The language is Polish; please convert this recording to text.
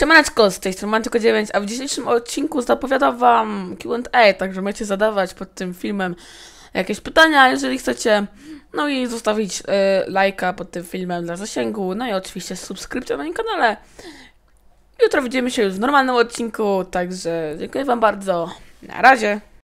Siemaneczko, z tej strony tylko 9, a w dzisiejszym odcinku zapowiadam Wam Q&A, także możecie zadawać pod tym filmem jakieś pytania, jeżeli chcecie. No i zostawić y, lajka pod tym filmem dla zasięgu, no i oczywiście subskrypcję na moim kanale. Jutro widzimy się już w normalnym odcinku, także dziękuję Wam bardzo, na razie.